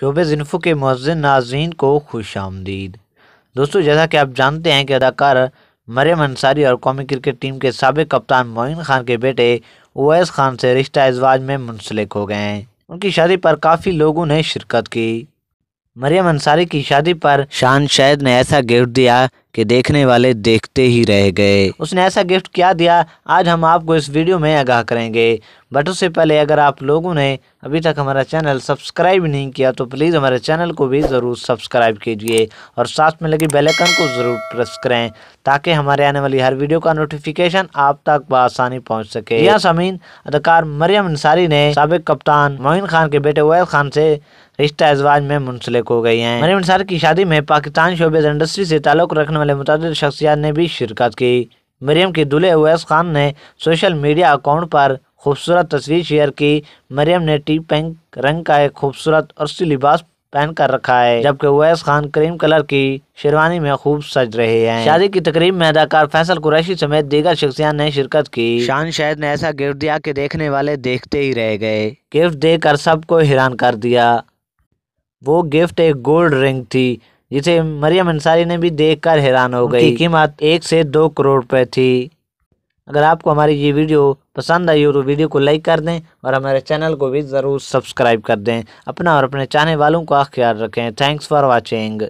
शोबे जिनफू के मौजन नाजीन को खुश आमदीद दोस्तों जैसा कि आप जानते हैं कि अदाकार मरियम अंसारी और कौमी क्रिकेट टीम के सबक कप्तान मोइन खान के बेटे ओवैस खान से रिश्ता एजवाज में मुंसलिक हो गए हैं उनकी शादी पर काफ़ी लोगों ने शिरकत की मरियम अंसारी की शादी पर शान शायद ने ऐसा गिफ्ट दिया कि देखने वाले देखते ही रह गए उसने ऐसा गिफ्ट क्या दिया आज हम आपको इस वीडियो में आगाह करेंगे बट उससे पहले अगर आप लोगों ने अभी तक हमारा चैनल सब्सक्राइब नहीं किया तो प्लीज़ हमारे चैनल को भी ज़रूर सब्सक्राइब कीजिए और साथ में लगी बेल आइकन को ज़रूर प्रेस करें ताकि हमारे आने वाली हर वीडियो का नोटिफिकेशन आप तक बसानी पहुँच सके या हाँ, समीन अदाकार मरियम अंसारी ने सबक कप्तान मोइन खान के बेटे वैल खान से रिश्ता एजवाज में मुंसलिक हो गई हैं मरियम अंसारी की शादी में पाकिस्तान शोबेज इंडस्ट्री से ताल्लुक़ रखने वाले मुतद शख्सियात ने भी शिरकत की मरीम के दुल्हे अवैस खान ने सोशल मीडिया अकाउंट पर खूबसूरत तस्वीर शेयर की मरीम ने टी पिंक रंग का एक खूबसूरत अर्सी लिबास पहन कर रखा है जबकि अवैस खान क्रीम कलर की शेरवानी में खूब सज रहे हैं शादी की तकरीब में अदाकार फैसल कुरैशी समेत दीगर शख्सियात ने शिरकत की शान शायद ने ऐसा गिफ्ट दिया कि देखने वाले देखते ही रह गए गिफ्ट देकर सबको हैरान कर दिया वो गिफ्ट एक गोल्ड रिंग थी जिसे मरियम अंसारी ने भी देखकर हैरान हो गई कीमत एक से दो करोड़ रुपये थी अगर आपको हमारी ये वीडियो पसंद आई हो तो वीडियो को लाइक कर दें और हमारे चैनल को भी ज़रूर सब्सक्राइब कर दें अपना और अपने चाहने वालों का ख्याल रखें थैंक्स फॉर वॉचिंग